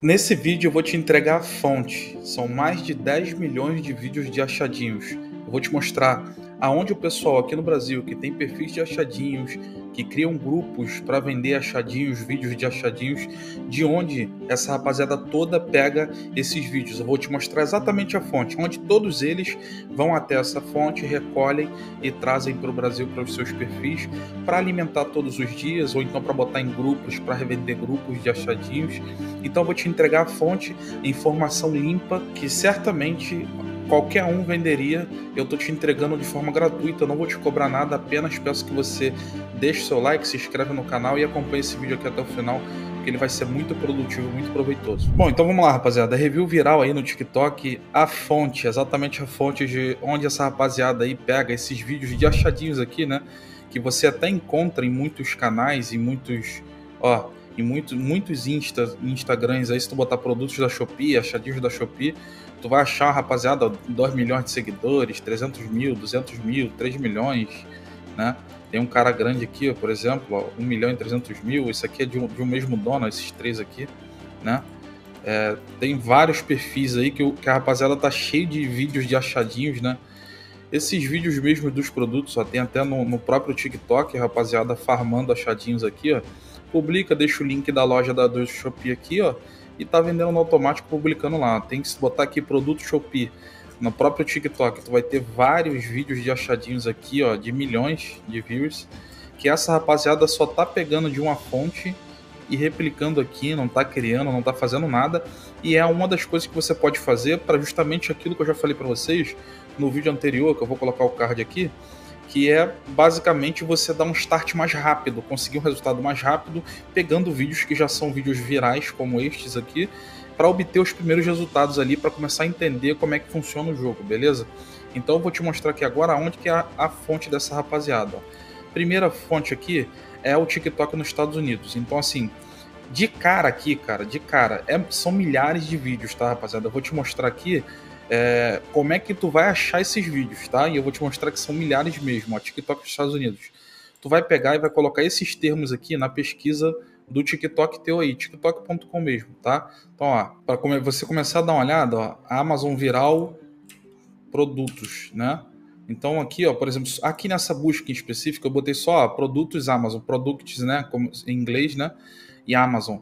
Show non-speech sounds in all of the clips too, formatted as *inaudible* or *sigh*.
Nesse vídeo eu vou te entregar a fonte. São mais de 10 milhões de vídeos de achadinhos. Eu vou te mostrar aonde o pessoal aqui no Brasil que tem perfis de achadinhos, que criam grupos para vender achadinhos, vídeos de achadinhos, de onde essa rapaziada toda pega esses vídeos. Eu vou te mostrar exatamente a fonte, onde todos eles vão até essa fonte, recolhem e trazem para o Brasil para os seus perfis para alimentar todos os dias ou então para botar em grupos, para revender grupos de achadinhos. Então vou te entregar a fonte, informação limpa que certamente qualquer um venderia. Eu estou te entregando de forma gratuita, não vou te cobrar nada, apenas peço que você deixe seu like, se inscreva no canal e acompanhe esse vídeo aqui até o final, porque ele vai ser muito produtivo, muito proveitoso. Bom, então vamos lá, rapaziada. Review viral aí no TikTok, a fonte, exatamente a fonte de onde essa rapaziada aí pega esses vídeos de achadinhos aqui, né? Que você até encontra em muitos canais em muitos, ó, em muito, muitos Insta, Instagrams aí, se tu botar produtos da Shopee, achadinhos da Shopee, tu vai achar, rapaziada, 2 milhões de seguidores, 300 mil, 200 mil, 3 milhões, né? Tem um cara grande aqui, ó, por exemplo, ó, 1 milhão e 300 mil, isso aqui é de um, de um mesmo dono, esses três aqui, né? É, tem vários perfis aí que, que a rapaziada tá cheio de vídeos de achadinhos, né? Esses vídeos mesmo dos produtos, ó, tem até no, no próprio TikTok, rapaziada, farmando achadinhos aqui, ó. Publica, deixa o link da loja da, do Shopee aqui, ó e tá vendendo no automático, publicando lá. Tem que botar aqui produto Shopee no próprio TikTok. Tu vai ter vários vídeos de achadinhos aqui, ó, de milhões de views, que essa rapaziada só tá pegando de uma fonte e replicando aqui, não tá criando, não tá fazendo nada, e é uma das coisas que você pode fazer para justamente aquilo que eu já falei para vocês no vídeo anterior, que eu vou colocar o card aqui, que é basicamente você dar um start mais rápido, conseguir um resultado mais rápido, pegando vídeos que já são vídeos virais, como estes aqui, para obter os primeiros resultados ali, para começar a entender como é que funciona o jogo, beleza? Então eu vou te mostrar aqui agora onde que é a, fonte dessa rapaziada. Primeira fonte aqui é o TikTok nos Estados Unidos. Então assim, de cara aqui, cara, de cara, é, são milhares de vídeos, tá, rapaziada? Eu vou te mostrar aqui é, como é que tu vai achar esses vídeos, tá? E eu vou te mostrar que são milhares mesmo, ó, TikTok dos Estados Unidos. Tu vai pegar e vai colocar esses termos aqui na pesquisa do TikTok teu aí, tiktok.com mesmo, tá? Então, ó, para você começar a dar uma olhada, ó, Amazon Viral Produtos, né? Então aqui, ó, por exemplo, aqui nessa busca em específico, eu botei só ó, produtos Amazon, products, né, como em inglês, né, e Amazon.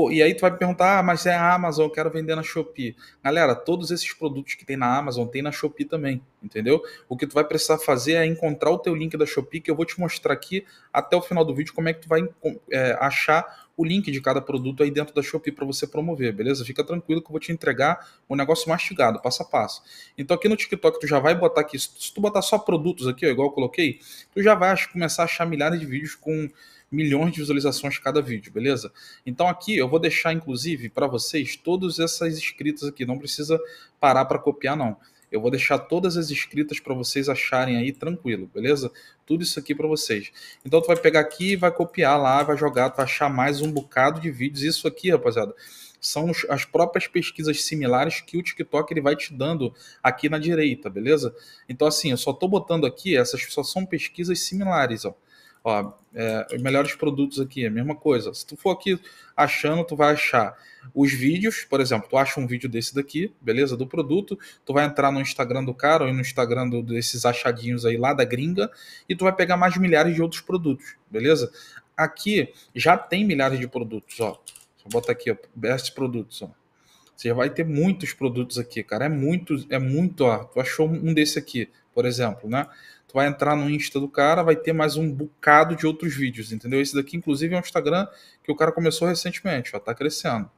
Pô, e aí tu vai me perguntar, ah, mas é a Amazon, eu quero vender na Shopee. Galera, todos esses produtos que tem na Amazon, tem na Shopee também, entendeu? O que tu vai precisar fazer é encontrar o teu link da Shopee, que eu vou te mostrar aqui até o final do vídeo como é que tu vai é, achar o link de cada produto aí dentro da Shopee para você promover, beleza? Fica tranquilo que eu vou te entregar o um negócio mastigado, passo a passo. Então aqui no TikTok tu já vai botar aqui, se tu botar só produtos aqui, ó, igual eu coloquei, tu já vai começar a achar milhares de vídeos com milhões de visualizações cada vídeo, beleza? Então aqui eu vou deixar inclusive para vocês todas essas escritas aqui, não precisa parar para copiar não. Eu vou deixar todas as escritas para vocês acharem aí tranquilo, beleza? Tudo isso aqui para vocês. Então tu vai pegar aqui, vai copiar lá, vai jogar, tu vai achar mais um bocado de vídeos. Isso aqui, rapaziada, são as próprias pesquisas similares que o TikTok ele vai te dando aqui na direita, beleza? Então assim, eu só estou botando aqui, essas só são pesquisas similares, ó. Ó, é, os melhores produtos aqui, é a mesma coisa. Se tu for aqui achando, tu vai achar os vídeos, por exemplo, tu acha um vídeo desse daqui, beleza, do produto, tu vai entrar no Instagram do cara ou no Instagram do, desses achadinhos aí lá da gringa e tu vai pegar mais milhares de outros produtos, beleza? Aqui já tem milhares de produtos, ó. Bota aqui, ó, best produtos, ó. Você já vai ter muitos produtos aqui, cara. É muito, é muito, ó. Tu achou um desse aqui, por exemplo, né? Tu vai entrar no Insta do cara, vai ter mais um bocado de outros vídeos, entendeu? Esse daqui, inclusive, é um Instagram que o cara começou recentemente, já tá crescendo.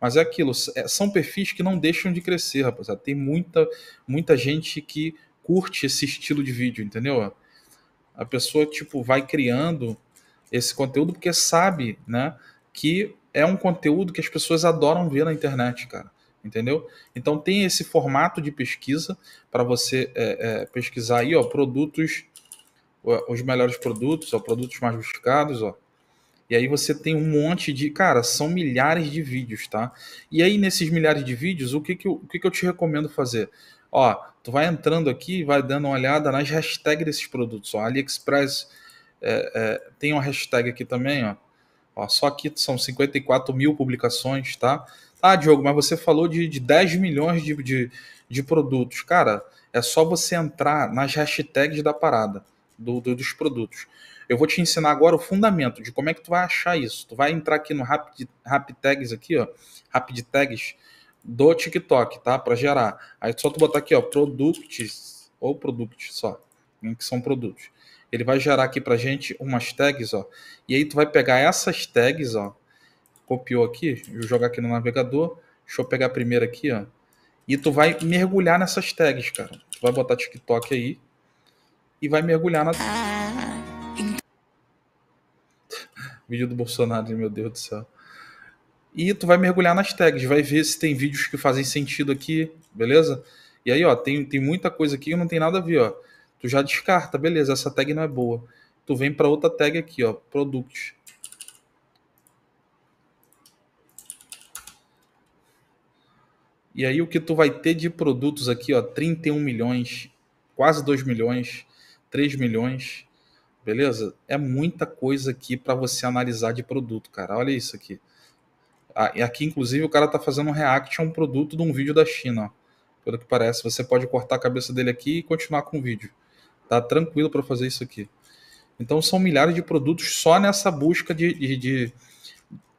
Mas é aquilo, é, são perfis que não deixam de crescer, rapaziada. Tem muita, muita gente que curte esse estilo de vídeo, entendeu? A pessoa, tipo, vai criando esse conteúdo porque sabe, né, que é um conteúdo que as pessoas adoram ver na internet, cara entendeu? Então tem esse formato de pesquisa para você é, é, pesquisar aí, ó, produtos, os melhores produtos, os produtos mais buscados, ó. E aí você tem um monte de, cara, são milhares de vídeos, tá? E aí nesses milhares de vídeos, o que que eu, o que que eu te recomendo fazer? Ó, tu vai entrando aqui vai dando uma olhada nas hashtags desses produtos, ó, AliExpress é, é tem uma hashtag aqui também, ó. ó só aqui são 54 mil publicações, tá? Ah, Diogo, mas você falou de, de 10 milhões de, de, de produtos. Cara, é só você entrar nas hashtags da parada, do, do, dos produtos. Eu vou te ensinar agora o fundamento de como é que tu vai achar isso. Tu vai entrar aqui no Rapid, Rapid Tags aqui, ó, Rapid Tags do TikTok, tá? Para gerar. Aí só tu botar aqui, ó, products ou product só, né, que são produtos. Ele vai gerar aqui pra gente umas tags, ó. E aí tu vai pegar essas tags, ó, copiou aqui, eu jogar aqui no navegador, deixa eu pegar a primeira aqui, ó. E tu vai mergulhar nessas tags, cara. Tu vai botar TikTok aí e vai mergulhar na. *laughs* Vídeo do Bolsonaro, meu Deus do céu. E tu vai mergulhar nas tags, vai ver se tem vídeos que fazem sentido aqui, beleza? E aí, ó, tem, tem muita coisa aqui que não tem nada a ver, ó. Tu já descarta, beleza, essa tag não é boa. Tu vem para outra tag aqui, ó, product. E aí o que tu vai ter de produtos aqui, ó, 31 milhões, quase 2 milhões, 3 milhões, beleza? É muita coisa aqui para você analisar de produto, cara. Olha isso aqui. Ah, aqui, inclusive, o cara tá fazendo um react a um produto de um vídeo da China. Ó. Pelo que parece, você pode cortar a cabeça dele aqui e continuar com o vídeo. Tá tranquilo para fazer isso aqui. Então, são milhares de produtos só nessa busca de, de, de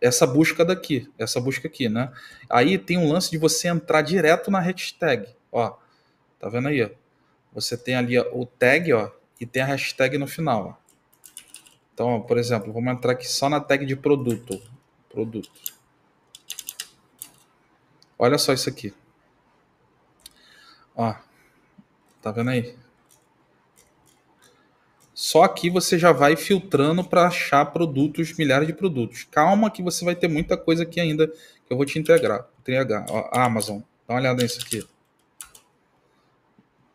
essa busca daqui, essa busca aqui, né? Aí tem um lance de você entrar direto na hashtag, ó. Tá vendo aí? Ó? Você tem ali o tag, ó, e tem a hashtag no final. Ó. Então, ó, por exemplo, vamos entrar aqui só na tag de produto, produto. Olha só isso aqui. Ó. Tá vendo aí? Só aqui você já vai filtrando para achar produtos, milhares de produtos. Calma que você vai ter muita coisa aqui ainda que eu vou te entregar. entregar. Ó, Amazon, dá uma olhada nisso aqui.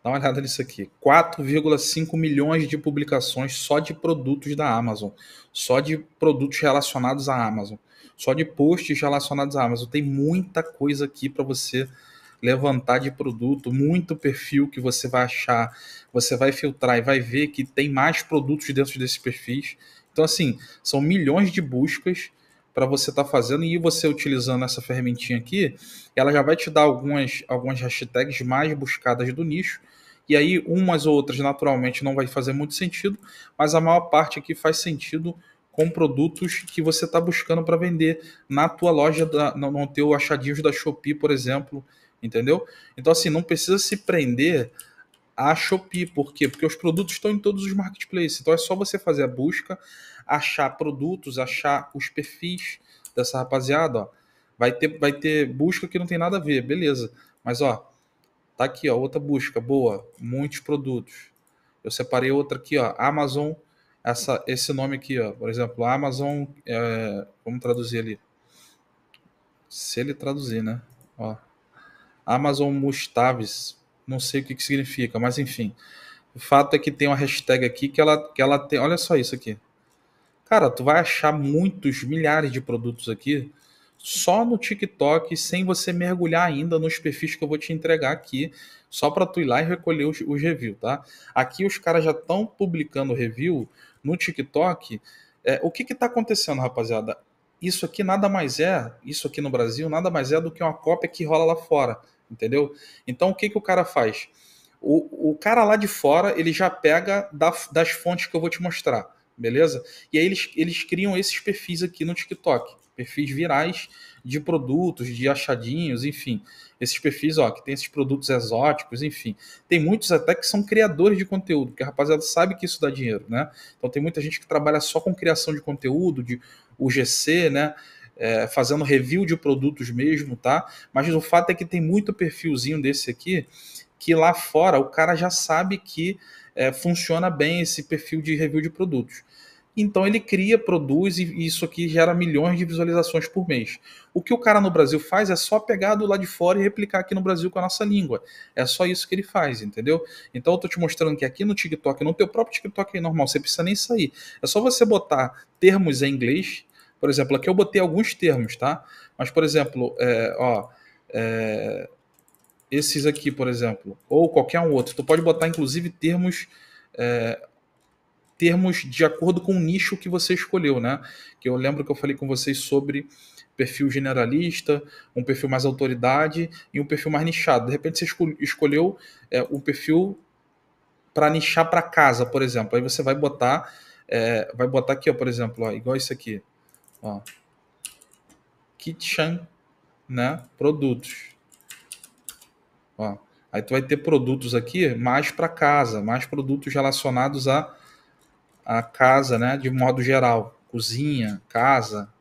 Dá uma olhada nisso aqui. 4,5 milhões de publicações só de produtos da Amazon. Só de produtos relacionados à Amazon. Só de posts relacionados à Amazon. Tem muita coisa aqui para você levantar de produto, muito perfil que você vai achar, você vai filtrar e vai ver que tem mais produtos dentro desses perfis. Então, assim, são milhões de buscas para você estar tá fazendo e você utilizando essa ferramentinha aqui, ela já vai te dar algumas, algumas hashtags mais buscadas do nicho. E aí, umas ou outras, naturalmente, não vai fazer muito sentido, mas a maior parte aqui faz sentido com produtos que você está buscando para vender na tua loja, da, no, no teu achadinhos da Shopee, por exemplo, entendeu? Então, assim, não precisa se prender à Shopee. Por quê? Porque os produtos estão em todos os marketplaces. Então, é só você fazer a busca, achar produtos, achar os perfis dessa rapaziada, ó. Vai ter, vai ter busca que não tem nada a ver, beleza. Mas, ó, tá aqui, ó, outra busca, boa, muitos produtos. Eu separei outra aqui, ó, Amazon, essa, esse nome aqui, ó, por exemplo, Amazon, é, vamos traduzir ali. Se ele traduzir, né? Ó, Amazon Mustaves, não sei o que, que significa, mas enfim. O fato é que tem uma hashtag aqui que ela, que ela tem. Olha só isso aqui. Cara, tu vai achar muitos milhares de produtos aqui só no TikTok, sem você mergulhar ainda nos perfis que eu vou te entregar aqui, só para tu ir lá e recolher os, os reviews, tá? Aqui os caras já estão publicando review no TikTok. É, o que que tá acontecendo, rapaziada? Isso aqui nada mais é, isso aqui no Brasil, nada mais é do que uma cópia que rola lá fora entendeu? Então o que, que o cara faz? O, o cara lá de fora, ele já pega da, das fontes que eu vou te mostrar, beleza? E aí eles, eles criam esses perfis aqui no TikTok, perfis virais de produtos, de achadinhos, enfim. Esses perfis, ó, que tem esses produtos exóticos, enfim. Tem muitos até que são criadores de conteúdo, porque a rapaziada sabe que isso dá dinheiro, né? Então tem muita gente que trabalha só com criação de conteúdo, de UGC, né? é, fazendo review de produtos mesmo, tá? Mas o fato é que tem muito perfilzinho desse aqui, que lá fora o cara já sabe que é, funciona bem esse perfil de review de produtos. Então ele cria, produz e isso aqui gera milhões de visualizações por mês. O que o cara no Brasil faz é só pegar do lado de fora e replicar aqui no Brasil com a nossa língua. É só isso que ele faz, entendeu? Então eu tô te mostrando que aqui no TikTok, no teu próprio TikTok é normal, você precisa nem sair. É só você botar termos em inglês por exemplo, aqui eu botei alguns termos, tá? Mas, por exemplo, é, ó, é, esses aqui, por exemplo, ou qualquer um outro. Tu pode botar, inclusive, termos é, termos de acordo com o nicho que você escolheu, né? Que eu lembro que eu falei com vocês sobre perfil generalista, um perfil mais autoridade e um perfil mais nichado. De repente você escolheu é, um perfil para nichar para casa, por exemplo. Aí você vai botar, é, vai botar aqui, ó, por exemplo, ó, igual isso aqui. Ó. Kitchen, né? Produtos. Ó. Aí tu vai ter produtos aqui mais para casa, mais produtos relacionados à a, a casa, né? De modo geral, cozinha, casa,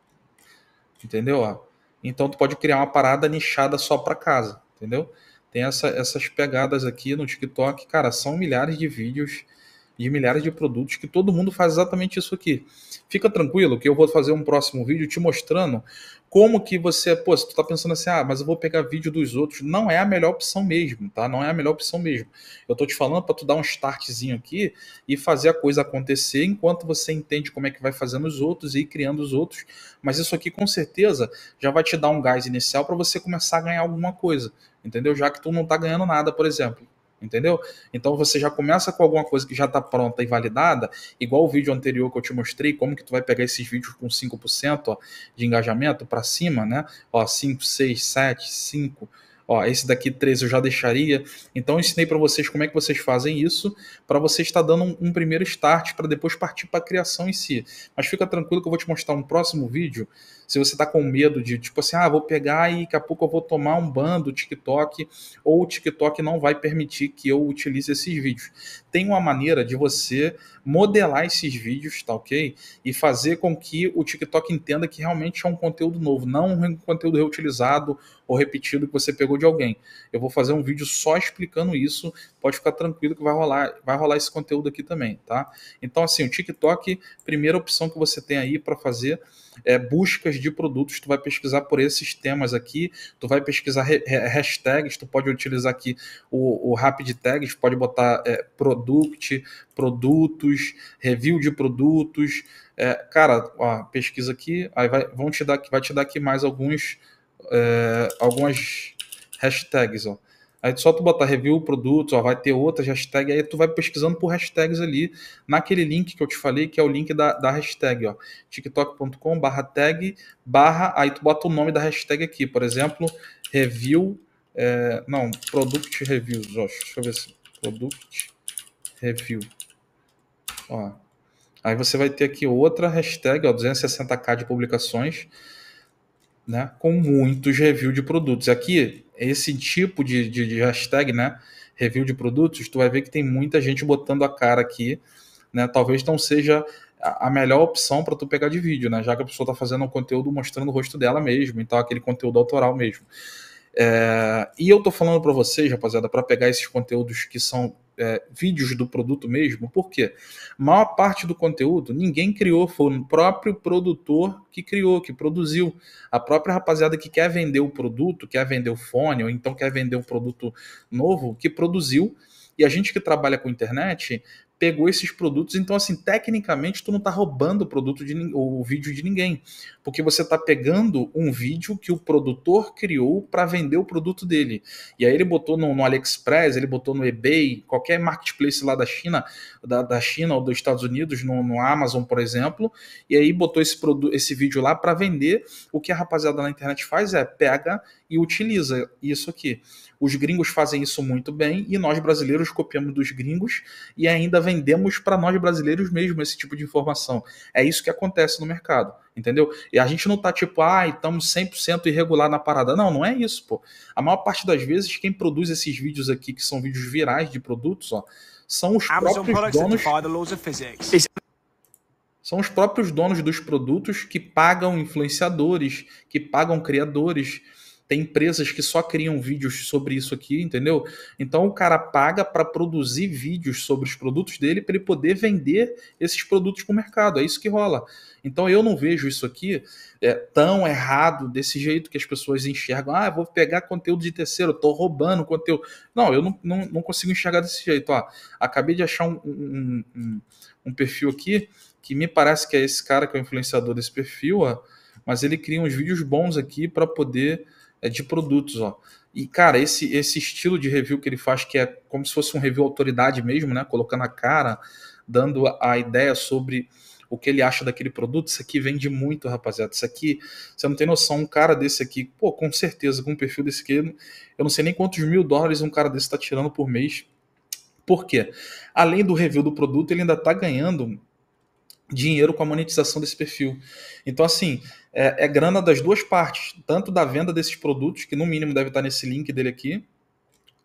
entendeu? Ó. Então tu pode criar uma parada nichada só para casa, entendeu? Tem essa, essas pegadas aqui no TikTok, cara, são milhares de vídeos de milhares de produtos que todo mundo faz exatamente isso aqui. Fica tranquilo que eu vou fazer um próximo vídeo te mostrando como que você, pô, se tu tá pensando assim, ah, mas eu vou pegar vídeo dos outros, não é a melhor opção mesmo, tá? Não é a melhor opção mesmo. Eu tô te falando para tu dar um startzinho aqui e fazer a coisa acontecer enquanto você entende como é que vai fazendo os outros e ir criando os outros, mas isso aqui com certeza já vai te dar um gás inicial para você começar a ganhar alguma coisa, entendeu? Já que tu não tá ganhando nada, por exemplo entendeu? Então você já começa com alguma coisa que já está pronta e validada, igual o vídeo anterior que eu te mostrei, como que tu vai pegar esses vídeos com 5% ó, de engajamento para cima, né? Ó, 5, 6, 7, 5, ó, esse daqui 13 eu já deixaria. Então eu ensinei para vocês como é que vocês fazem isso, para você estar tá dando um, um primeiro start para depois partir para a criação em si. Mas fica tranquilo que eu vou te mostrar um próximo vídeo se você está com medo de, tipo assim, ah, vou pegar e daqui a pouco eu vou tomar um ban do TikTok, ou o TikTok não vai permitir que eu utilize esses vídeos. Tem uma maneira de você modelar esses vídeos, tá ok? E fazer com que o TikTok entenda que realmente é um conteúdo novo, não um conteúdo reutilizado ou repetido que você pegou de alguém. Eu vou fazer um vídeo só explicando isso, pode ficar tranquilo que vai rolar, vai rolar esse conteúdo aqui também, tá? Então assim, o TikTok, primeira opção que você tem aí para fazer é, buscas de produtos, tu vai pesquisar por esses temas aqui, tu vai pesquisar hashtags, tu pode utilizar aqui o, o Rapid Tags, pode botar é, product, produtos, review de produtos, é, cara, ó, pesquisa aqui, aí vai, vão te dar, vai te dar aqui mais alguns, é, algumas hashtags, ó. Aí só tu botar review o produto, ó, vai ter outras hashtag, aí tu vai pesquisando por hashtags ali, naquele link que eu te falei, que é o link da, da hashtag, ó, tiktok.com barra tag, barra, aí tu bota o nome da hashtag aqui, por exemplo, review, é, não, product reviews, ó, deixa eu ver se, product review, ó, aí você vai ter aqui outra hashtag, ó, 260k de publicações, né, com muitos reviews de produtos, aqui esse tipo de, de, de, hashtag, né? Review de produtos, tu vai ver que tem muita gente botando a cara aqui, né? Talvez não seja a melhor opção para tu pegar de vídeo, né? Já que a pessoa está fazendo um conteúdo mostrando o rosto dela mesmo, então aquele conteúdo autoral mesmo. É, e eu tô falando para vocês, rapaziada, para pegar esses conteúdos que são é, vídeos do produto mesmo, porque a maior parte do conteúdo ninguém criou, foi o próprio produtor que criou, que produziu. A própria rapaziada que quer vender o produto, quer vender o fone, ou então quer vender um produto novo, que produziu. E a gente que trabalha com internet pegou esses produtos. Então, assim, tecnicamente, tu não está roubando o produto de o vídeo de ninguém, porque você está pegando um vídeo que o produtor criou para vender o produto dele. E aí ele botou no, no, AliExpress, ele botou no eBay, qualquer marketplace lá da China, da, da China ou dos Estados Unidos, no, no, Amazon, por exemplo, e aí botou esse produto, esse vídeo lá para vender. O que a rapaziada na internet faz é pega e utiliza isso aqui. Os gringos fazem isso muito bem e nós brasileiros copiamos dos gringos e ainda vendemos para nós brasileiros mesmo esse tipo de informação. É isso que acontece no mercado, entendeu? E a gente não tá tipo, ah, estamos 100% irregular na parada. Não, não é isso, pô. A maior parte das vezes, quem produz esses vídeos aqui, que são vídeos virais de produtos, ó, são os Amazon próprios donos... São os próprios donos dos produtos que pagam influenciadores, que pagam criadores, tem empresas que só criam vídeos sobre isso aqui, entendeu? Então o cara paga para produzir vídeos sobre os produtos dele para ele poder vender esses produtos para o mercado. É isso que rola. Então eu não vejo isso aqui é, tão errado desse jeito que as pessoas enxergam. Ah, vou pegar conteúdo de terceiro, estou roubando conteúdo. Não, eu não, não, não, consigo enxergar desse jeito. Ó, acabei de achar um, um, um, um perfil aqui que me parece que é esse cara que é o influenciador desse perfil, ó, mas ele cria uns vídeos bons aqui para poder é de produtos, ó. E, cara, esse, esse estilo de review que ele faz, que é como se fosse um review autoridade mesmo, né? Colocando a cara, dando a ideia sobre o que ele acha daquele produto, isso aqui vende muito, rapaziada. Isso aqui, você não tem noção, um cara desse aqui, pô, com certeza, com um perfil desse aqui, eu não sei nem quantos mil dólares um cara desse está tirando por mês. Por quê? Além do review do produto, ele ainda está ganhando dinheiro com a monetização desse perfil. Então, assim, é, é grana das duas partes, tanto da venda desses produtos, que no mínimo deve estar nesse link dele aqui,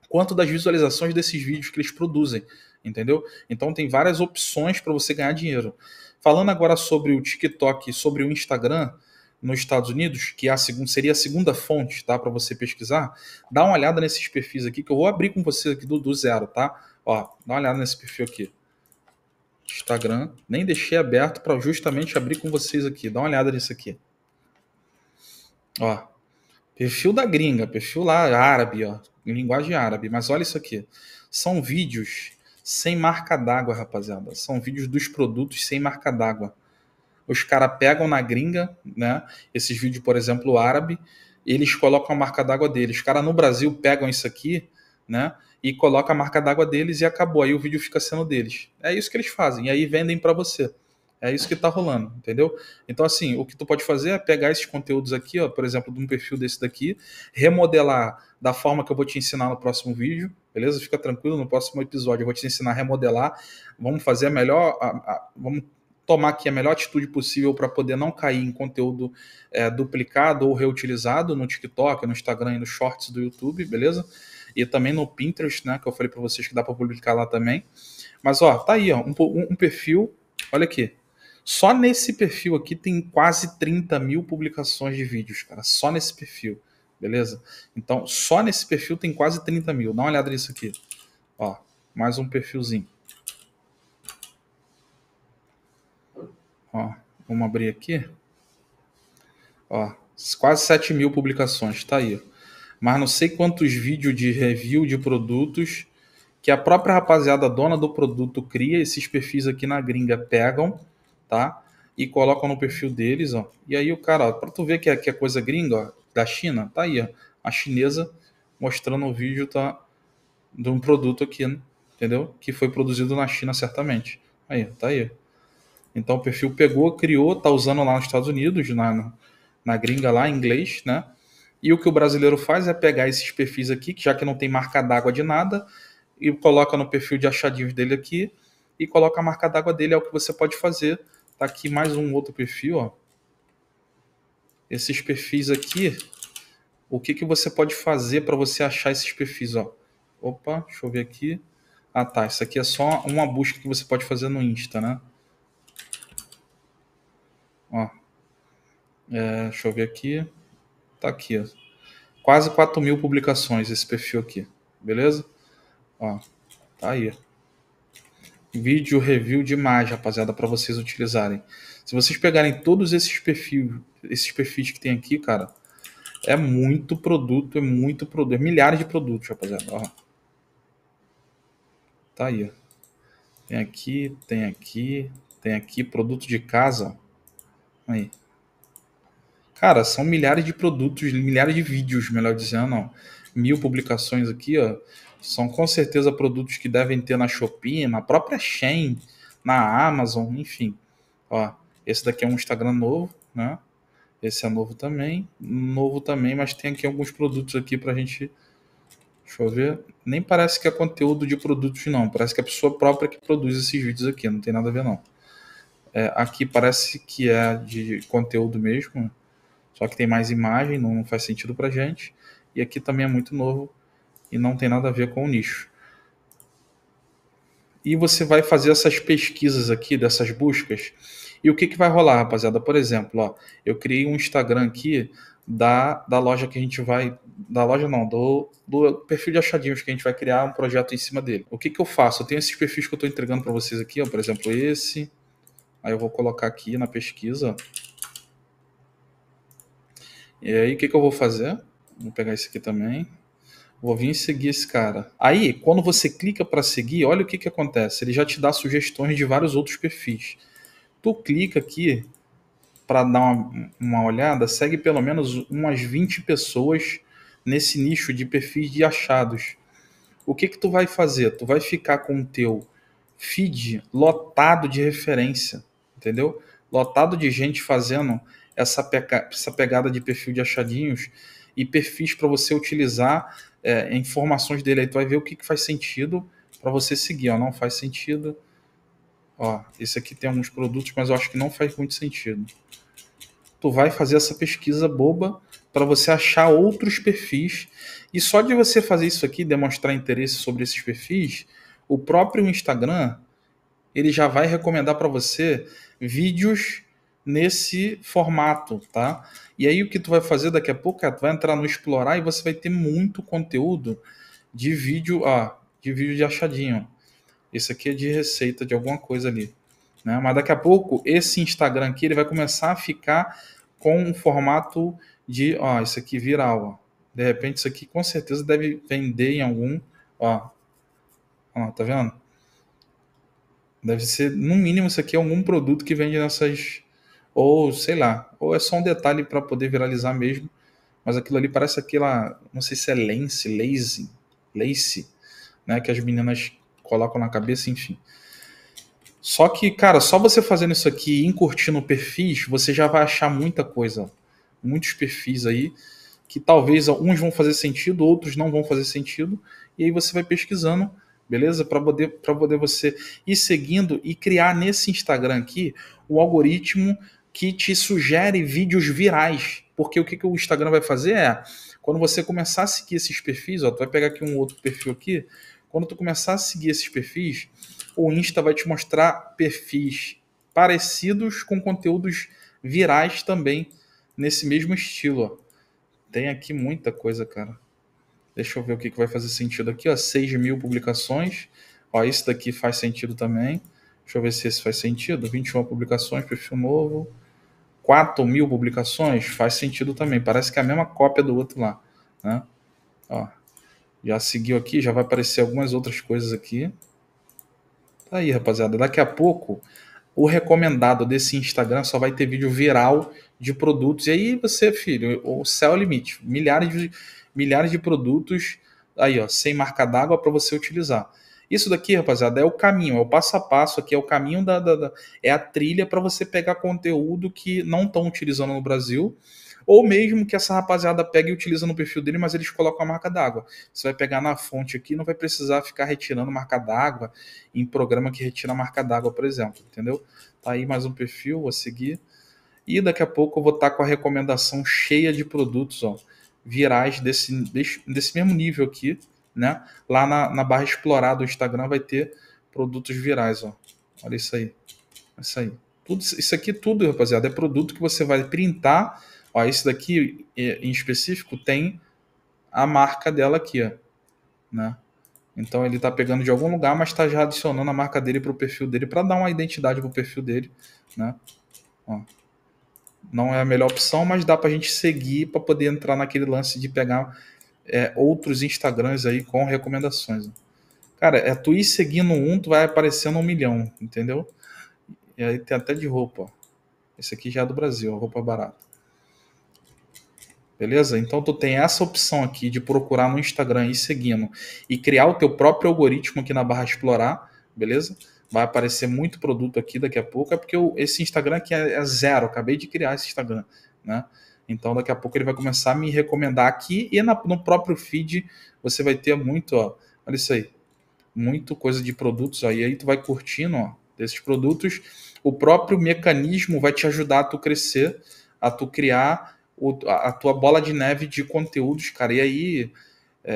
quanto das visualizações desses vídeos que eles produzem, entendeu? Então tem várias opções para você ganhar dinheiro. Falando agora sobre o TikTok, sobre o Instagram nos Estados Unidos, que é a segunda, seria a segunda fonte, tá, para você pesquisar, dá uma olhada nesses perfis aqui que eu vou abrir com vocês aqui do, do zero, tá? Ó, dá uma olhada nesse perfil aqui. Instagram, nem deixei aberto para justamente abrir com vocês aqui. Dá uma olhada nisso aqui. Ó, perfil da gringa, perfil lá árabe, ó, em linguagem árabe. Mas olha isso aqui. São vídeos sem marca d'água, rapaziada. São vídeos dos produtos sem marca d'água. Os caras pegam na gringa, né? Esses vídeos, por exemplo, árabe, eles colocam a marca d'água deles. Os caras no Brasil pegam isso aqui, né? E colocam a marca d'água deles e acabou. Aí o vídeo fica sendo deles. É isso que eles fazem. E aí vendem para você. É isso que está rolando, entendeu? Então, assim, o que tu pode fazer é pegar esses conteúdos aqui, ó, por exemplo, de um perfil desse daqui, remodelar da forma que eu vou te ensinar no próximo vídeo, beleza? Fica tranquilo, no próximo episódio eu vou te ensinar a remodelar. Vamos fazer a melhor. A, a, vamos tomar aqui a melhor atitude possível para poder não cair em conteúdo é, duplicado ou reutilizado no TikTok, no Instagram e nos shorts do YouTube, beleza? E também no Pinterest, né? Que eu falei para vocês que dá para publicar lá também. Mas ó, tá aí, ó, um, um perfil. Olha aqui, só nesse perfil aqui tem quase 30 mil publicações de vídeos, cara. Só nesse perfil, beleza? Então, só nesse perfil tem quase 30 mil. Dá uma olhada nisso aqui. Ó, mais um perfilzinho. Ó, vamos abrir aqui. Ó, quase 7 mil publicações, tá aí. Mas não sei quantos vídeos de review de produtos que a própria rapaziada dona do produto cria, esses perfis aqui na gringa pegam tá? E colocam no perfil deles, ó. E aí o cara, para pra tu ver que é, que é coisa gringa, ó, da China, tá aí, ó, a chinesa mostrando o vídeo tá, de um produto aqui, né? entendeu? Que foi produzido na China, certamente. Aí, tá aí. Então o perfil pegou, criou, tá usando lá nos Estados Unidos, na, na gringa lá, em inglês, né? E o que o brasileiro faz é pegar esses perfis aqui, que já que não tem marca d'água de nada, e coloca no perfil de achadinhos dele aqui, e coloca a marca d'água dele, é o que você pode fazer Tá aqui mais um outro perfil, ó. Esses perfis aqui, o que, que você pode fazer para você achar esses perfis, ó? Opa, deixa eu ver aqui. Ah, tá. Isso aqui é só uma busca que você pode fazer no Insta, né? Ó. É, deixa eu ver aqui. Tá aqui, ó. Quase 4 mil publicações esse perfil aqui. Beleza? Ó. Tá aí vídeo review demais, rapaziada, para vocês utilizarem. Se vocês pegarem todos esses perfis, esses perfis que tem aqui, cara, é muito produto, é muito produto, é milhares de produtos, rapaziada. Ó. Tá aí. Tem aqui, tem aqui, tem aqui produto de casa. Aí. Cara, são milhares de produtos, milhares de vídeos, melhor dizendo, ó. mil publicações aqui, ó. São com certeza produtos que devem ter na Shopee, na própria Shein, na Amazon, enfim. Ó, esse daqui é um Instagram novo, né? Esse é novo também, novo também, mas tem aqui alguns produtos aqui para a gente. Deixa eu ver. Nem parece que é conteúdo de produtos, não. Parece que é a pessoa própria que produz esses vídeos aqui. Não tem nada a ver, não. É, aqui parece que é de conteúdo mesmo, só que tem mais imagem, não faz sentido pra gente. E aqui também é muito novo e não tem nada a ver com o nicho. E você vai fazer essas pesquisas aqui, dessas buscas. E o que, que vai rolar, rapaziada? Por exemplo, ó, eu criei um Instagram aqui da, da loja que a gente vai. Da loja não, do, do perfil de achadinhos que a gente vai criar um projeto em cima dele. O que, que eu faço? Eu tenho esses perfis que eu estou entregando para vocês aqui, ó, por exemplo, esse. Aí eu vou colocar aqui na pesquisa. E aí, o que, que eu vou fazer? Vou pegar esse aqui também. Vou vir seguir esse cara. Aí, quando você clica para seguir, olha o que, que acontece. Ele já te dá sugestões de vários outros perfis. Tu clica aqui para dar uma, uma olhada, segue pelo menos umas 20 pessoas nesse nicho de perfis de achados. O que, que tu vai fazer? Tu vai ficar com o teu feed lotado de referência, entendeu? Lotado de gente fazendo essa, peca, essa pegada de perfil de achadinhos e perfis para você utilizar é, informações dele aí, tu vai ver o que, que faz sentido para você seguir, ó, não faz sentido. Ó, esse aqui tem alguns produtos, mas eu acho que não faz muito sentido. Tu vai fazer essa pesquisa boba para você achar outros perfis. E só de você fazer isso aqui, demonstrar interesse sobre esses perfis, o próprio Instagram ele já vai recomendar para você vídeos nesse formato, tá? E aí o que tu vai fazer daqui a pouco é tu vai entrar no explorar e você vai ter muito conteúdo de vídeo, ah, de vídeo de achadinho. Esse aqui é de receita de alguma coisa ali, né? Mas daqui a pouco esse Instagram aqui ele vai começar a ficar com um formato de, ó, isso aqui viral, ó. De repente isso aqui com certeza deve vender em algum, ó. Ó, tá vendo? Deve ser, no mínimo, isso aqui é algum produto que vende nessas ou sei lá, ou é só um detalhe para poder viralizar mesmo, mas aquilo ali parece aquela, não sei se é lance, lace, lace, né, que as meninas colocam na cabeça, enfim. Só que, cara, só você fazendo isso aqui e curtindo perfis, você já vai achar muita coisa, muitos perfis aí, que talvez alguns vão fazer sentido, outros não vão fazer sentido, e aí você vai pesquisando, beleza? Para poder, para poder você ir seguindo e criar nesse Instagram aqui o algoritmo que te sugere vídeos virais. Porque o que, que o Instagram vai fazer é, quando você começar a seguir esses perfis, ó, tu vai pegar aqui um outro perfil aqui, quando tu começar a seguir esses perfis, o Insta vai te mostrar perfis parecidos com conteúdos virais também nesse mesmo estilo. Ó. Tem aqui muita coisa, cara. Deixa eu ver o que, que vai fazer sentido aqui. Ó. 6 mil publicações. Ó, isso daqui faz sentido também. Deixa eu ver se esse faz sentido. 21 publicações, perfil novo. 4 mil publicações, faz sentido também. Parece que é a mesma cópia do outro lá. Né? Ó, já seguiu aqui, já vai aparecer algumas outras coisas aqui. Tá aí, rapaziada. Daqui a pouco, o recomendado desse Instagram só vai ter vídeo viral de produtos. E aí você, filho, o céu é o limite. Milhares de, milhares de produtos aí, ó, sem marca d'água para você utilizar. Isso daqui, rapaziada, é o caminho, é o passo a passo aqui, é o caminho da. da, da é a trilha para você pegar conteúdo que não estão utilizando no Brasil. Ou mesmo que essa rapaziada pegue e utiliza no perfil dele, mas eles colocam a marca d'água. Você vai pegar na fonte aqui, não vai precisar ficar retirando marca d'água em programa que retira marca d'água, por exemplo, entendeu? Tá aí mais um perfil, vou seguir. E daqui a pouco eu vou estar tá com a recomendação cheia de produtos, ó, virais desse, desse mesmo nível aqui, né? Lá na, na barra explorar do Instagram vai ter produtos virais, ó. Olha isso aí. Isso aí. Tudo, isso aqui tudo, rapaziada, é produto que você vai printar. Ó, esse daqui é, em específico tem a marca dela aqui, ó, né? Então ele está pegando de algum lugar, mas está já adicionando a marca dele para o perfil dele para dar uma identidade para o perfil dele, né? Ó. Não é a melhor opção, mas dá para a gente seguir para poder entrar naquele lance de pegar é, outros Instagrams aí com recomendações. Né? Cara, é tu ir seguindo um, tu vai aparecendo um milhão, entendeu? E aí tem até de roupa. Esse aqui já é do Brasil, roupa barata. Beleza? Então tu tem essa opção aqui de procurar no Instagram e seguindo e criar o teu próprio algoritmo aqui na barra explorar, beleza? Vai aparecer muito produto aqui daqui a pouco, é porque eu, esse Instagram aqui é, é zero, acabei de criar esse Instagram, né? Então, daqui a pouco ele vai começar a me recomendar aqui e na, no próprio feed você vai ter muito, ó, olha isso aí, muito coisa de produtos aí, aí tu vai curtindo, ó, desses produtos. O próprio mecanismo vai te ajudar a tu crescer, a tu criar o, a, a, tua bola de neve de conteúdos, cara. E aí, é,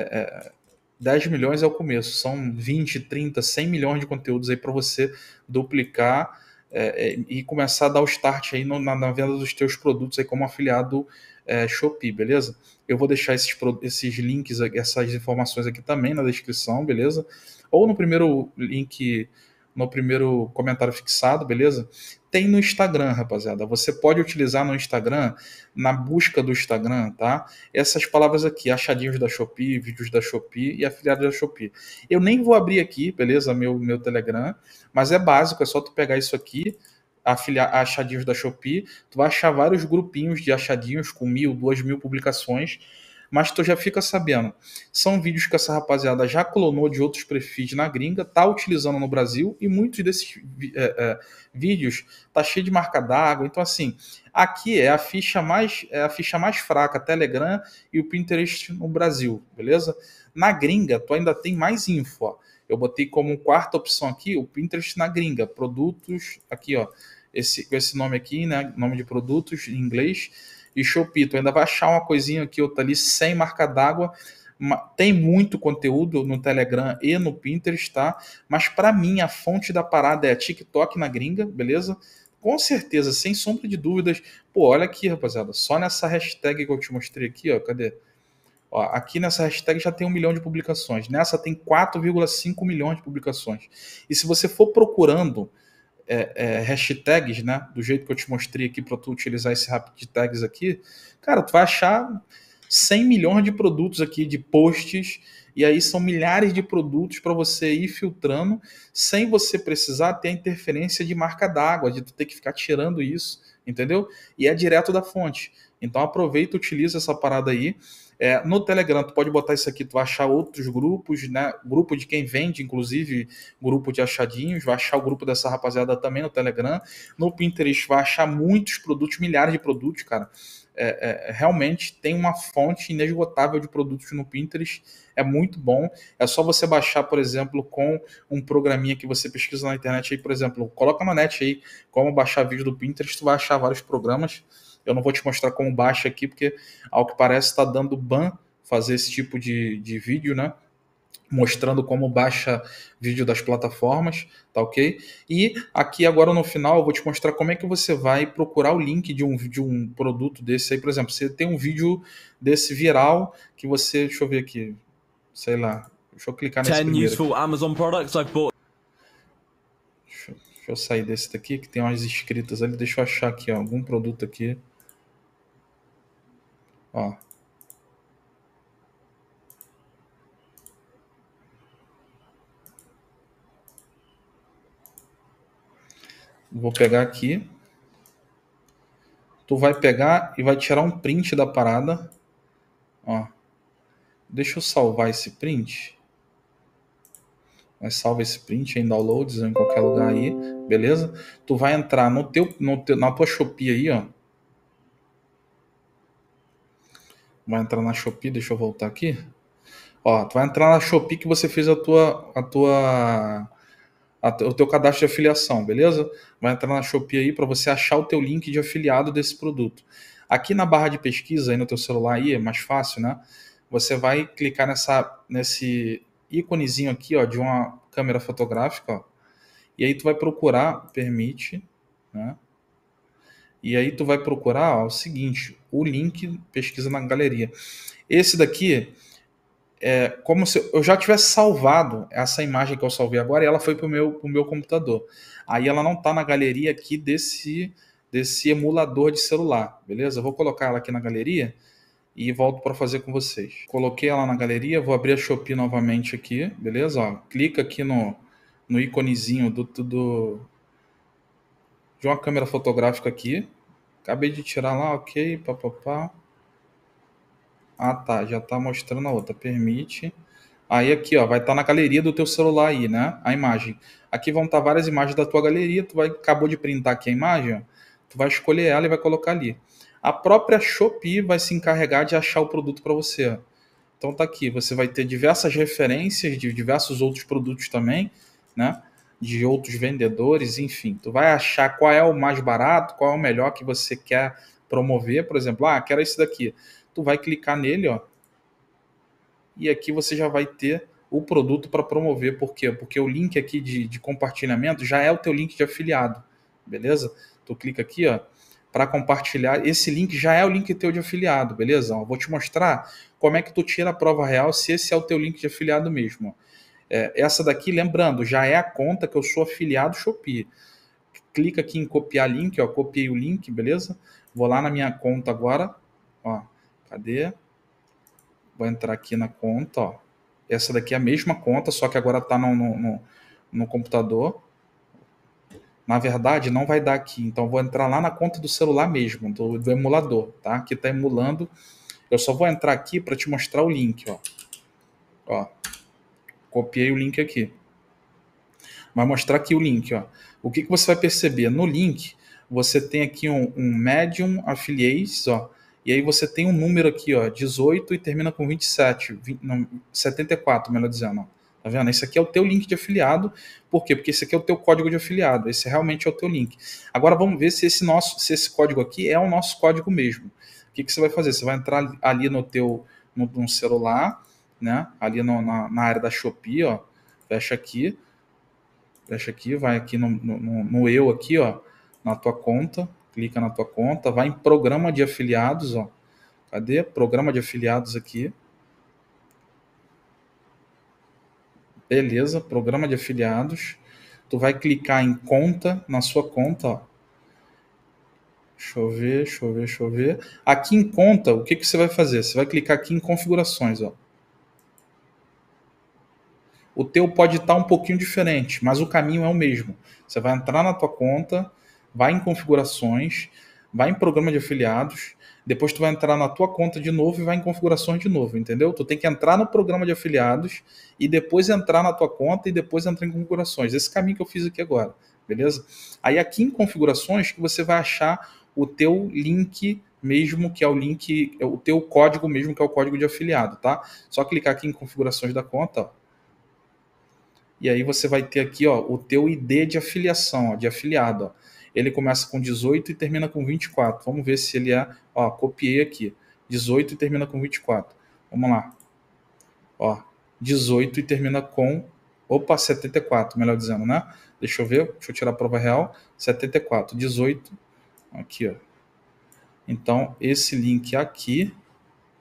é, 10 milhões é o começo, são 20, 30, 100 milhões de conteúdos aí para você duplicar é, é, e começar a dar o start aí no, na, na, venda dos teus produtos aí como afiliado é, Shopee, beleza? Eu vou deixar esses, esses links, essas informações aqui também na descrição, beleza? Ou no primeiro link no primeiro comentário fixado, beleza? Tem no Instagram, rapaziada. Você pode utilizar no Instagram, na busca do Instagram, tá? Essas palavras aqui, achadinhos da Shopee, vídeos da Shopee e afiliados da Shopee. Eu nem vou abrir aqui, beleza? Meu, meu Telegram, mas é básico, é só tu pegar isso aqui, afiliar, achadinhos da Shopee, tu vai achar vários grupinhos de achadinhos com mil, duas mil publicações mas tu já fica sabendo. São vídeos que essa rapaziada já clonou de outros perfis na gringa, tá utilizando no Brasil, e muitos desses é, é, vídeos tá cheio de marca d'água. Então, assim, aqui é a ficha mais é a ficha mais fraca, Telegram e o Pinterest no Brasil, beleza? Na gringa, tu ainda tem mais info. Ó. Eu botei como quarta opção aqui o Pinterest na gringa, produtos aqui, ó, esse esse nome aqui, né, nome de produtos em inglês e Shopee. ainda vai achar uma coisinha aqui, outra ali, sem marca d'água. Tem muito conteúdo no Telegram e no Pinterest, tá? Mas para mim, a fonte da parada é a TikTok na gringa, beleza? com certeza, sem sombra de dúvidas. Pô, olha aqui, rapaziada, só nessa hashtag que eu te mostrei aqui, ó, cadê? Ó, aqui nessa hashtag já tem um milhão de publicações. Nessa tem 4,5 milhões de publicações. E se você for procurando é, é, hashtags, né? Do jeito que eu te mostrei aqui para tu utilizar esse rapid tags aqui, cara, tu vai achar 100 milhões de produtos aqui de posts e aí são milhares de produtos para você ir filtrando sem você precisar ter a interferência de marca d'água, de tu ter que ficar tirando isso, entendeu? E é direto da fonte. Então aproveita, utiliza essa parada aí é, no Telegram, tu pode botar isso aqui, tu vai achar outros grupos, né? Grupo de quem vende, inclusive, grupo de achadinhos, vai achar o grupo dessa rapaziada também no Telegram. No Pinterest vai achar muitos produtos, milhares de produtos, cara. É, é, é realmente tem uma fonte inesgotável de produtos no Pinterest, é muito bom. É só você baixar, por exemplo, com um programinha que você pesquisa na internet aí, por exemplo, coloca na net aí como baixar vídeo do Pinterest, tu vai achar vários programas eu não vou te mostrar como baixa aqui, porque ao que parece está dando ban fazer esse tipo de, de vídeo, né? mostrando como baixa vídeo das plataformas, tá ok? E aqui agora no final eu vou te mostrar como é que você vai procurar o link de um, de um produto desse aí, por exemplo, você tem um vídeo desse viral que você, deixa eu ver aqui, sei lá, deixa eu clicar nesse 10 primeiro. useful Amazon products I've bought. Deixa, eu sair desse daqui que tem umas escritas ali, deixa eu achar aqui ó, algum produto aqui. Ó. Vou pegar aqui. Tu vai pegar e vai tirar um print da parada. Ó. Deixa eu salvar esse print. Mas salva esse print em downloads ou em qualquer lugar aí, beleza? Tu vai entrar no teu, no teu na tua Shopee aí, ó. Vai entrar na Shopee, deixa eu voltar aqui. Ó, tu vai entrar na Shopee que você fez a tua, a tua, a, o teu cadastro de afiliação, beleza? Vai entrar na Shopee aí para você achar o teu link de afiliado desse produto. Aqui na barra de pesquisa aí no teu celular aí é mais fácil, né? Você vai clicar nessa, nesse íconezinho aqui, ó, de uma câmera fotográfica, ó, e aí tu vai procurar, permite, né? E aí tu vai procurar ó, o seguinte, o link pesquisa na galeria. Esse daqui é como se eu já tivesse salvado essa imagem que eu salvei agora e ela foi para o meu, pro meu computador. Aí ela não está na galeria aqui desse, desse emulador de celular, beleza? Eu vou colocar ela aqui na galeria e volto para fazer com vocês. Coloquei ela na galeria, vou abrir a Shopee novamente aqui, beleza? Ó, clica aqui no, no íconezinho do, do, de uma câmera fotográfica aqui. Acabei de tirar lá, ok, papapá. Ah, tá, já tá mostrando a outra, permite. Aí aqui, ó, vai estar tá na galeria do teu celular aí, né? A imagem. Aqui vão estar tá várias imagens da tua galeria, tu vai acabou de printar aqui a imagem, ó. tu vai escolher ela e vai colocar ali. A própria Shopee vai se encarregar de achar o produto para você. Então tá aqui, você vai ter diversas referências de diversos outros produtos também, né? de outros vendedores, enfim, tu vai achar qual é o mais barato, qual é o melhor que você quer promover, por exemplo, ah, quero esse daqui. Tu vai clicar nele, ó. E aqui você já vai ter o produto para promover, por quê? Porque o link aqui de, de compartilhamento já é o teu link de afiliado, beleza? Tu clica aqui, ó, para compartilhar. Esse link já é o link teu de afiliado, beleza? vou te mostrar como é que tu tira a prova real se esse é o teu link de afiliado mesmo. Ó é, essa daqui, lembrando, já é a conta que eu sou afiliado Shopee. Clica aqui em copiar link, ó, copiei o link, beleza? Vou lá na minha conta agora, ó, cadê? Vou entrar aqui na conta, ó. Essa daqui é a mesma conta, só que agora tá no, no, no, no computador. Na verdade, não vai dar aqui, então vou entrar lá na conta do celular mesmo, do, do emulador, tá? Que tá emulando. Eu só vou entrar aqui para te mostrar o link, ó. Ó, Copiei o link aqui. Vai mostrar aqui o link. Ó. O que, que você vai perceber? No link, você tem aqui um, um Medium Affiliates, ó, e aí você tem um número aqui, ó, 18 e termina com 27, 20, não, 74, melhor dizendo. Ó. Tá vendo? Esse aqui é o teu link de afiliado. Por quê? Porque esse aqui é o teu código de afiliado. Esse realmente é o teu link. Agora vamos ver se esse nosso, se esse código aqui é o nosso código mesmo. O que, que você vai fazer? Você vai entrar ali no teu no, no celular né? Ali no, na, na, área da Shopee, ó. Fecha aqui. Fecha aqui, vai aqui no, no, no, eu aqui, ó. Na tua conta. Clica na tua conta. Vai em programa de afiliados, ó. Cadê? Programa de afiliados aqui. Beleza, programa de afiliados. Tu vai clicar em conta, na sua conta, ó. Deixa eu ver, deixa eu ver, deixa eu ver. Aqui em conta, o que, que você vai fazer? Você vai clicar aqui em configurações, ó o teu pode estar tá um pouquinho diferente, mas o caminho é o mesmo. Você vai entrar na tua conta, vai em configurações, vai em programa de afiliados, depois tu vai entrar na tua conta de novo e vai em configurações de novo, entendeu? Tu tem que entrar no programa de afiliados e depois entrar na tua conta e depois entrar em configurações. Esse caminho que eu fiz aqui agora, beleza? Aí aqui em configurações que você vai achar o teu link mesmo que é o link, é o teu código mesmo que é o código de afiliado, tá? Só clicar aqui em configurações da conta, ó. E aí você vai ter aqui ó, o teu ID de afiliação, ó, de afiliado. Ó. Ele começa com 18 e termina com 24. Vamos ver se ele é. Ó, copiei aqui. 18 e termina com 24. Vamos lá. Ó, 18 e termina com. Opa, 74, melhor dizendo, né? Deixa eu ver, deixa eu tirar a prova real. 74, 18. Aqui, ó. Então, esse link aqui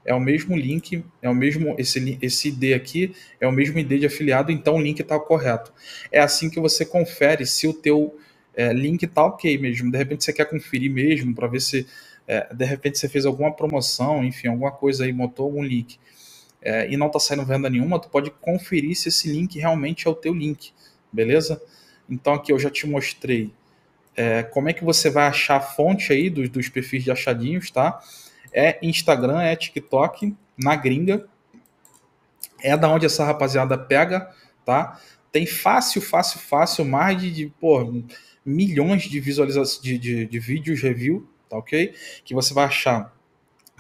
é o mesmo link, é o mesmo esse, esse ID aqui é o mesmo ID de afiliado, então o link está correto. É assim que você confere se o teu é, link está ok mesmo. De repente você quer conferir mesmo para ver se é, de repente você fez alguma promoção, enfim, alguma coisa aí, montou algum link é, e não está saindo venda nenhuma, tu pode conferir se esse link realmente é o teu link, beleza? Então aqui eu já te mostrei é, como é que você vai achar a fonte aí dos, dos perfis de achadinhos, tá? é Instagram, é TikTok na gringa. É da onde essa rapaziada pega, tá? Tem fácil, fácil, fácil, mais de, de pô, milhões de visualizações de, de, de vídeos review, tá ok? Que você vai achar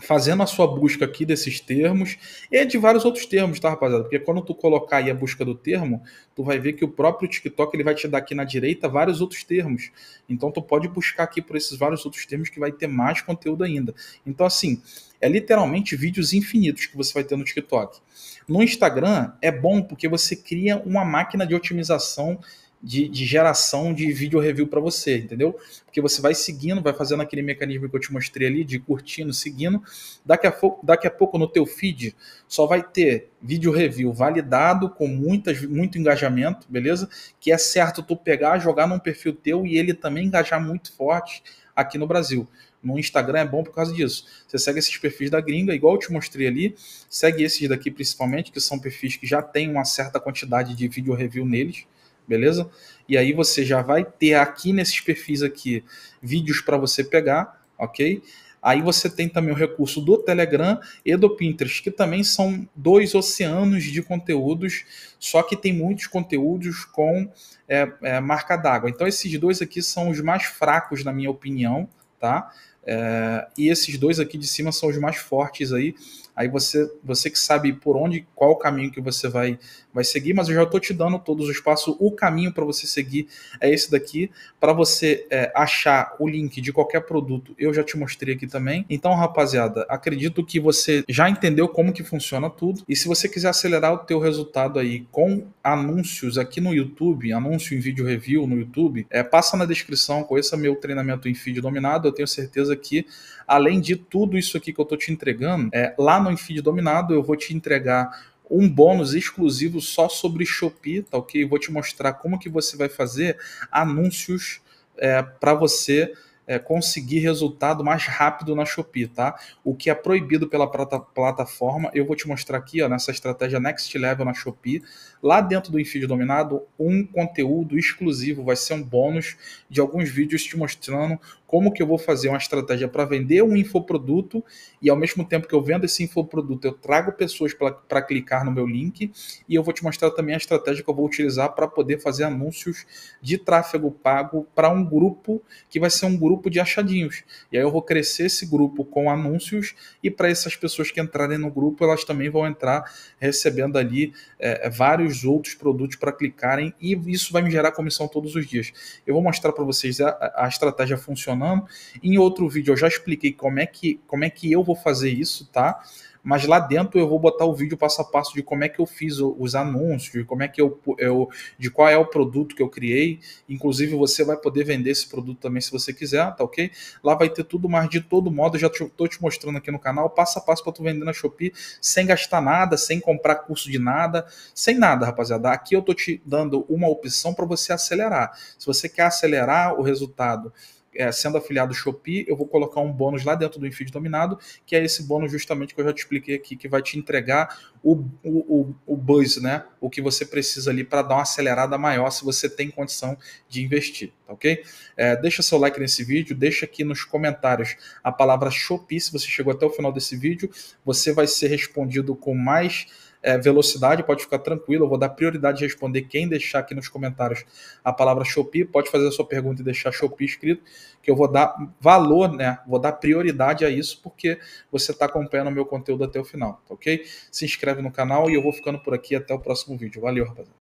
fazendo a sua busca aqui desses termos e de vários outros termos, tá, rapaziada? Porque quando tu colocar aí a busca do termo, tu vai ver que o próprio TikTok ele vai te dar aqui na direita vários outros termos. Então tu pode buscar aqui por esses vários outros termos que vai ter mais conteúdo ainda. Então assim, é literalmente vídeos infinitos que você vai ter no TikTok. No Instagram é bom porque você cria uma máquina de otimização de, de geração de vídeo review para você, entendeu? Porque você vai seguindo, vai fazendo aquele mecanismo que eu te mostrei ali, de curtindo, seguindo. Daqui a, pouco, daqui a pouco no teu feed só vai ter vídeo review validado, com muitas, muito engajamento, beleza? Que é certo tu pegar, jogar num perfil teu e ele também engajar muito forte aqui no Brasil no Instagram é bom por causa disso. Você segue esses perfis da gringa, igual eu te mostrei ali, segue esses daqui principalmente, que são perfis que já tem uma certa quantidade de vídeo review neles, beleza? E aí você já vai ter aqui nesses perfis aqui vídeos para você pegar, ok? Aí você tem também o recurso do Telegram e do Pinterest, que também são dois oceanos de conteúdos, só que tem muitos conteúdos com é, é, marca d'água. Então esses dois aqui são os mais fracos, na minha opinião, tá? É, e esses dois aqui de cima são os mais fortes aí Aí você, você que sabe por onde, qual o caminho que você vai, vai seguir, mas eu já estou te dando todos os passos. O caminho para você seguir é esse daqui. Para você é, achar o link de qualquer produto, eu já te mostrei aqui também. Então, rapaziada, acredito que você já entendeu como que funciona tudo. E se você quiser acelerar o teu resultado aí com anúncios aqui no YouTube, anúncio em vídeo review no YouTube, é, passa na descrição, conheça meu treinamento em feed dominado. Eu tenho certeza que, além de tudo isso aqui que eu estou te entregando, é, lá no Infid Dominado, eu vou te entregar um bônus exclusivo só sobre Shopee, tá ok? Vou te mostrar como que você vai fazer anúncios é, para você é, conseguir resultado mais rápido na Shopee, tá? O que é proibido pela plata plataforma, eu vou te mostrar aqui, ó, nessa estratégia Next Level na Shopee, lá dentro do Infid Dominado, um conteúdo exclusivo, vai ser um bônus de alguns vídeos te mostrando como que eu vou fazer uma estratégia para vender um infoproduto e ao mesmo tempo que eu vendo esse infoproduto, eu trago pessoas para clicar no meu link e eu vou te mostrar também a estratégia que eu vou utilizar para poder fazer anúncios de tráfego pago para um grupo que vai ser um grupo de achadinhos. E aí eu vou crescer esse grupo com anúncios e para essas pessoas que entrarem no grupo, elas também vão entrar recebendo ali é, é vários outros produtos para clicarem e isso vai me gerar comissão todos os dias. Eu vou mostrar para vocês a, a estratégia funcionando em outro vídeo eu já expliquei como é que, como é que eu vou fazer isso, tá? mas lá dentro eu vou botar o vídeo passo a passo de como é que eu fiz os anúncios, de como é que eu, eu, de qual é o produto que eu criei. Inclusive, você vai poder vender esse produto também se você quiser, tá ok? Lá vai ter tudo, mas de todo modo, já estou te, mostrando aqui no canal, passo a passo para tu vender na Shopee sem gastar nada, sem comprar curso de nada, sem nada, rapaziada. Aqui eu tô te dando uma opção para você acelerar. Se você quer acelerar o resultado é, sendo afiliado Shopee, eu vou colocar um bônus lá dentro do Infid Dominado, que é esse bônus justamente que eu já te expliquei aqui, que vai te entregar o, o, o, o buzz, né? O que você precisa ali para dar uma acelerada maior se você tem condição de investir, tá ok? É, deixa seu like nesse vídeo, deixa aqui nos comentários a palavra Shopee, se você chegou até o final desse vídeo, você vai ser respondido com mais é, velocidade, pode ficar tranquilo. Eu vou dar prioridade de responder quem deixar aqui nos comentários a palavra Shopee. Pode fazer a sua pergunta e deixar Shopee escrito, que eu vou dar valor, né? Vou dar prioridade a isso, porque você está acompanhando o meu conteúdo até o final, tá ok? Se inscreve no canal e eu vou ficando por aqui até o próximo vídeo. Valeu, rapaziada.